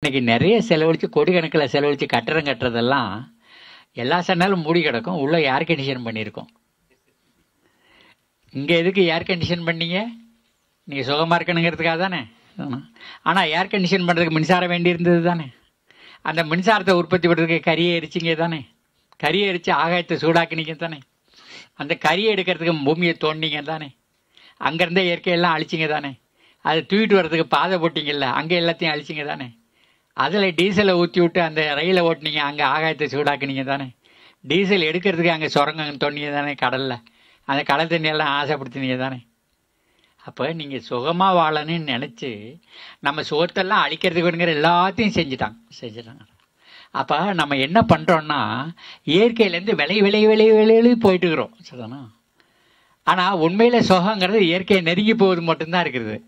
இன்னைக்கு நிறைய செலவழித்து கோடிக்கணக்கில் செலவழித்து கட்டடம் கட்டுறதெல்லாம் எல்லா சன்னாலும் மூடி கிடக்கும் உள்ளே ஏர் கண்டிஷன் பண்ணியிருக்கோம் இங்கே எதுக்கு ஏர் கண்டிஷன் பண்ணீங்க நீங்கள் சுகமாக இருக்கணுங்கிறதுக்காக தானே ஆனால் ஏர் கண்டிஷன் பண்ணுறதுக்கு மின்சாரம் வேண்டி இருந்தது தானே அந்த மின்சாரத்தை உற்பத்தி பண்ணுறதுக்கு கறியை எரிச்சிங்க தானே கறியை எரித்து ஆகாயத்தை சூடாக்கினீங்க தானே அந்த கறியை எடுக்கிறதுக்கு பூமியை தோண்டிங்க தானே அங்கேருந்தே இயற்கையெல்லாம் அழிச்சிங்க தானே அதை தூக்கிட்டு வர்றதுக்கு பாதை போட்டிங்கல்ல அங்கே எல்லாத்தையும் அழிச்சிங்க தானே அதில் டீசலை ஊற்றி விட்டு அந்த ரயிலை ஓட்டினீங்க அங்கே ஆகாயத்தை சூடாக்குனீங்க தானே டீசல் எடுக்கிறதுக்கு அங்கே சுரங்கம் தோண்டிங்க தானே கடலில் அந்த கடல் தண்ணியெல்லாம் ஆசைப்படுத்தினீங்க தானே அப்போ நீங்கள் சுகமாக வாழணும்னு நினச்சி நம்ம சுகத்தெல்லாம் அழிக்கிறதுக்கு வேணுங்கிற எல்லாத்தையும் செஞ்சுட்டாங்க செஞ்சுட்டாங்க அப்போ நம்ம என்ன பண்ணுறோன்னா இயற்கையிலேருந்து விலை விலை விலை விலையிலும் போயிட்டுக்கிறோம் சரிதானா ஆனால் உண்மையில் சுகங்கிறது இயற்கையை நெருங்கி போவது மட்டும்தான் இருக்குது